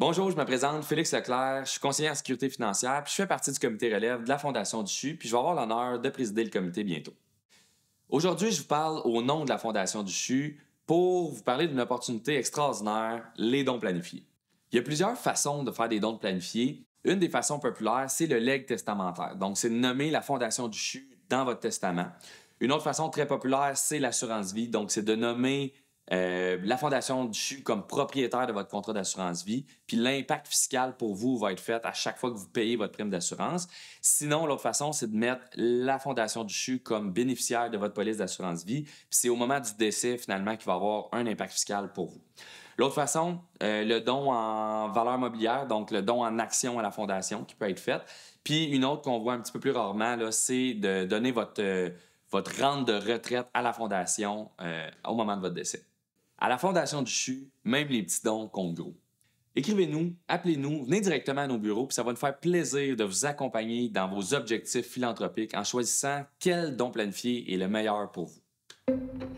Bonjour, je me présente Félix Leclerc, je suis conseiller en sécurité financière, puis je fais partie du comité relève de la Fondation du CHU, puis je vais avoir l'honneur de présider le comité bientôt. Aujourd'hui, je vous parle au nom de la Fondation du CHU pour vous parler d'une opportunité extraordinaire, les dons planifiés. Il y a plusieurs façons de faire des dons planifiés. Une des façons populaires, c'est le legs testamentaire. Donc, c'est de nommer la Fondation du CHU dans votre testament. Une autre façon très populaire, c'est l'assurance vie. Donc, c'est de nommer euh, la Fondation du CHU comme propriétaire de votre contrat d'assurance vie, puis l'impact fiscal pour vous va être fait à chaque fois que vous payez votre prime d'assurance. Sinon, l'autre façon, c'est de mettre la Fondation du CHU comme bénéficiaire de votre police d'assurance vie, puis c'est au moment du décès finalement qu'il va avoir un impact fiscal pour vous. L'autre façon, euh, le don en valeur mobilière, donc le don en action à la Fondation qui peut être fait. Puis une autre qu'on voit un petit peu plus rarement, c'est de donner votre, euh, votre rente de retraite à la Fondation au moment de votre décès. À la Fondation du CHU, même les petits dons comptent gros. Écrivez-nous, appelez-nous, venez directement à nos bureaux, puis ça va nous faire plaisir de vous accompagner dans vos objectifs philanthropiques en choisissant quel don planifié est le meilleur pour vous.